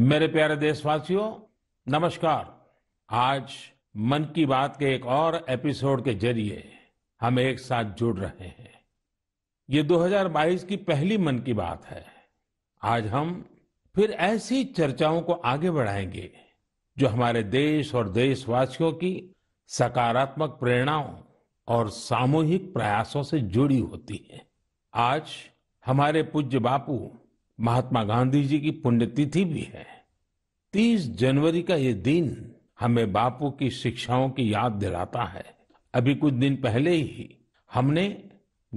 मेरे प्यारे देशवासियों नमस्कार आज मन की बात के एक और एपिसोड के जरिए हम एक साथ जुड़ रहे हैं ये 2022 की पहली मन की बात है आज हम फिर ऐसी चर्चाओं को आगे बढ़ाएंगे जो हमारे देश और देशवासियों की सकारात्मक प्रेरणाओं और सामूहिक प्रयासों से जुड़ी होती है आज हमारे पूज्य बापू महात्मा गांधी जी की पुण्यतिथि भी है 30 जनवरी का ये दिन हमें बापू की शिक्षाओं की याद दिलाता है अभी कुछ दिन पहले ही हमने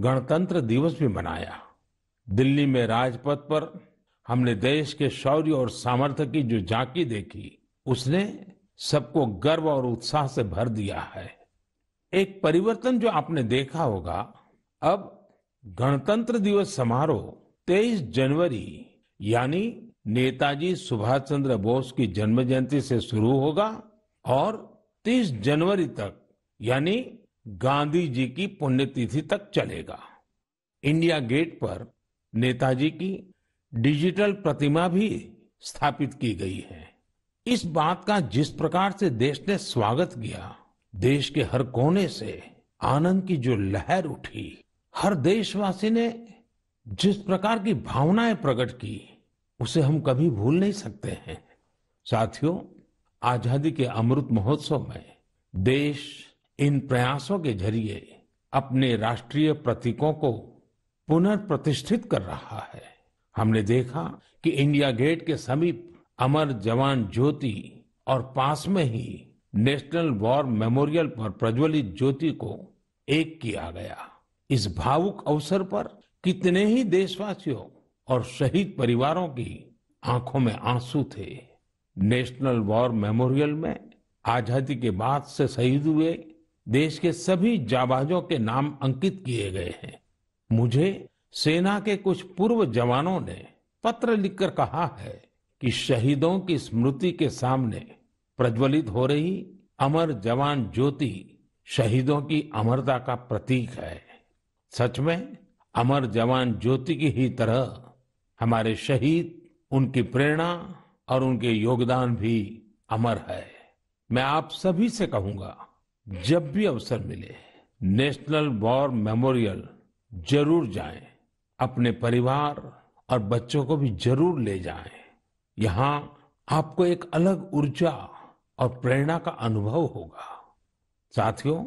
गणतंत्र दिवस भी मनाया दिल्ली में राजपथ पर हमने देश के शौर्य और सामर्थ्य की जो झांकी देखी उसने सबको गर्व और उत्साह से भर दिया है एक परिवर्तन जो आपने देखा होगा अब गणतंत्र दिवस समारोह 23 जनवरी यानी नेताजी सुभाष चंद्र बोस की जन्म जयंती से शुरू होगा और 30 जनवरी तक यानी गांधी जी की पुण्यतिथि तक चलेगा इंडिया गेट पर नेताजी की डिजिटल प्रतिमा भी स्थापित की गई है इस बात का जिस प्रकार से देश ने स्वागत किया देश के हर कोने से आनंद की जो लहर उठी हर देशवासी ने जिस प्रकार की भावनाएं प्रकट की उसे हम कभी भूल नहीं सकते हैं साथियों आजादी के अमृत महोत्सव में देश इन प्रयासों के जरिए अपने राष्ट्रीय प्रतीकों को पुनर्प्रतिष्ठित कर रहा है हमने देखा कि इंडिया गेट के समीप अमर जवान ज्योति और पास में ही नेशनल वॉर मेमोरियल पर प्रज्वलित ज्योति को एक किया गया इस भावुक अवसर पर कितने ही देशवासियों और शहीद परिवारों की आंखों में आंसू थे नेशनल वॉर मेमोरियल में आजादी के बाद से शहीद हुए देश के सभी जाबाजों के नाम अंकित किए गए हैं मुझे सेना के कुछ पूर्व जवानों ने पत्र लिखकर कहा है कि शहीदों की स्मृति के सामने प्रज्वलित हो रही अमर जवान ज्योति शहीदों की अमरता का प्रतीक है सच में अमर जवान ज्योति की ही तरह हमारे शहीद उनकी प्रेरणा और उनके योगदान भी अमर है मैं आप सभी से कहूंगा जब भी अवसर मिले नेशनल वॉर मेमोरियल जरूर जाएं, अपने परिवार और बच्चों को भी जरूर ले जाएं। यहाँ आपको एक अलग ऊर्जा और प्रेरणा का अनुभव होगा साथियों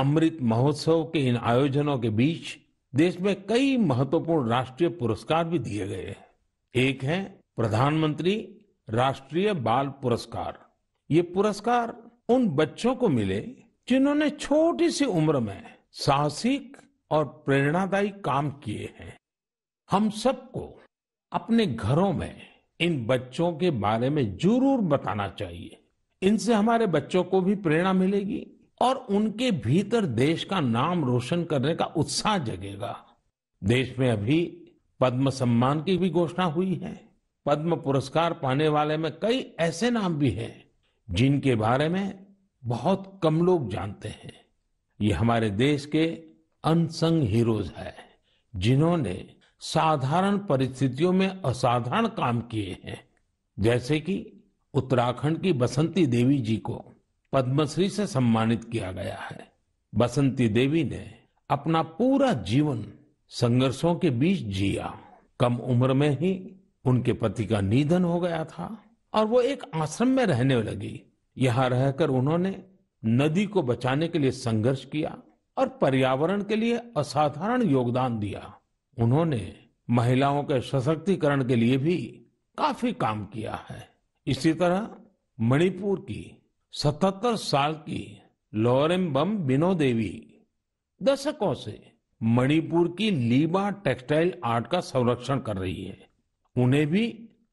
अमृत महोत्सव के इन आयोजनों के बीच देश में कई महत्वपूर्ण राष्ट्रीय पुरस्कार भी दिए गए हैं एक है प्रधानमंत्री राष्ट्रीय बाल पुरस्कार ये पुरस्कार उन बच्चों को मिले जिन्होंने छोटी सी उम्र में साहसिक और प्रेरणादायी काम किए हैं हम सबको अपने घरों में इन बच्चों के बारे में जरूर बताना चाहिए इनसे हमारे बच्चों को भी प्रेरणा मिलेगी और उनके भीतर देश का नाम रोशन करने का उत्साह जगेगा देश में अभी पद्म सम्मान की भी घोषणा हुई है पद्म पुरस्कार पाने वाले में कई ऐसे नाम भी हैं जिनके बारे में बहुत कम लोग जानते हैं ये हमारे देश के अनसंग हीरोज है जिन्होंने साधारण परिस्थितियों में असाधारण काम किए हैं जैसे कि उत्तराखंड की बसंती देवी जी को पद्मश्री से सम्मानित किया गया है बसंती देवी ने अपना पूरा जीवन संघर्षों के बीच जिया कम उम्र में ही उनके पति का निधन हो गया था और वो एक आश्रम में रहने लगी यहाँ रहकर उन्होंने नदी को बचाने के लिए संघर्ष किया और पर्यावरण के लिए असाधारण योगदान दिया उन्होंने महिलाओं के सशक्तिकरण के लिए भी काफी काम किया है इसी तरह मणिपुर की सतहत्तर साल की लोरेम बम बिनो देवी दशकों से मणिपुर की लीबा टेक्सटाइल आर्ट का संरक्षण कर रही है उन्हें भी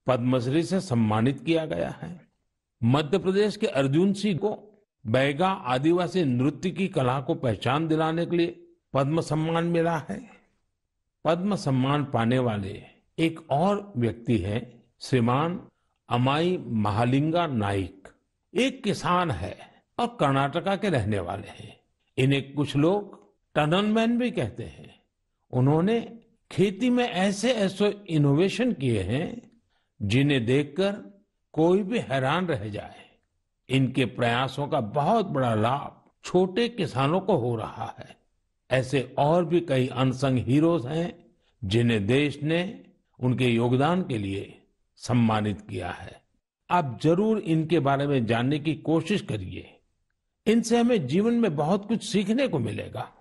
पद्मश्री से सम्मानित किया गया है मध्य प्रदेश के अर्जुन सिंह को बैगा आदिवासी नृत्य की कला को पहचान दिलाने के लिए पद्म सम्मान मिला है पद्म सम्मान पाने वाले एक और व्यक्ति हैं श्रीमान अमाई महालिंगा नाइक एक किसान है और कर्नाटका के रहने वाले हैं इन्हें कुछ लोग टनल मैन भी कहते हैं उन्होंने खेती में ऐसे ऐसे इनोवेशन किए हैं जिन्हें देखकर कोई भी हैरान रह जाए इनके प्रयासों का बहुत बड़ा लाभ छोटे किसानों को हो रहा है ऐसे और भी कई अनसंग हीरोज हैं जिन्हें देश ने उनके योगदान के लिए सम्मानित किया है आप जरूर इनके बारे में जानने की कोशिश करिए इनसे हमें जीवन में बहुत कुछ सीखने को मिलेगा